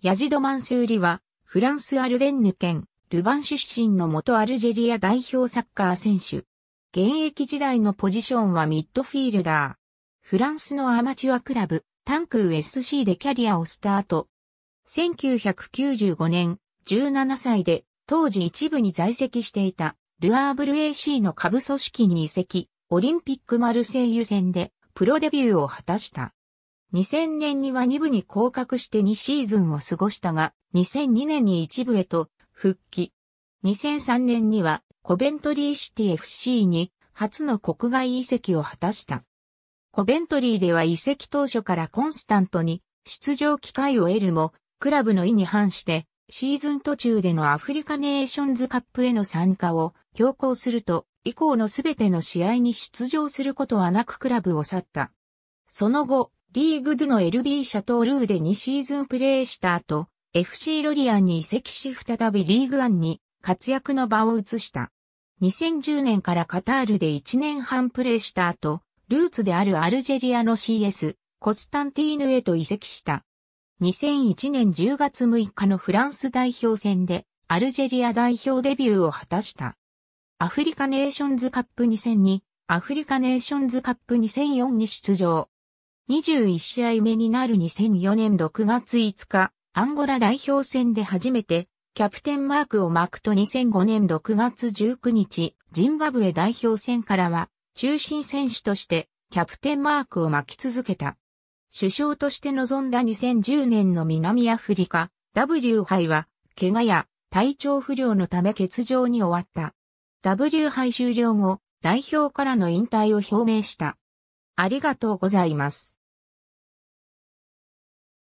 ヤジド・マンスーリは、フランス・アルデンヌ県、ルヴァン出身の元アルジェリア代表サッカー選手。現役時代のポジションはミッドフィールダー。フランスのアマチュアクラブ、タンクー SC でキャリアをスタート。1995年、17歳で、当時一部に在籍していた、ルアーブル AC の下部組織に移籍、オリンピックマルセイユ戦で、プロデビューを果たした。2000年には2部に降格して2シーズンを過ごしたが、2002年に1部へと復帰。2003年にはコベントリーシティ FC に初の国外移籍を果たした。コベントリーでは移籍当初からコンスタントに出場機会を得るも、クラブの意に反してシーズン途中でのアフリカネーションズカップへの参加を強行すると、以降のすべての試合に出場することはなくクラブを去った。その後、リーグドゥの LB シャトールーで2シーズンプレーした後、FC ロリアンに移籍し再びリーグアンに活躍の場を移した。2010年からカタールで1年半プレーした後、ルーツであるアルジェリアの CS、コスタンティーヌへと移籍した。2001年10月6日のフランス代表戦で、アルジェリア代表デビューを果たした。アフリカネーションズカップ2002、アフリカネーションズカップ2004に出場。21試合目になる2004年6月5日、アンゴラ代表戦で初めて、キャプテンマークを巻くと2005年6月19日、ジンバブエ代表戦からは、中心選手として、キャプテンマークを巻き続けた。首相として臨んだ2010年の南アフリカ、W 杯は、怪我や体調不良のため欠場に終わった。W 杯終了後、代表からの引退を表明した。ありがとうございます。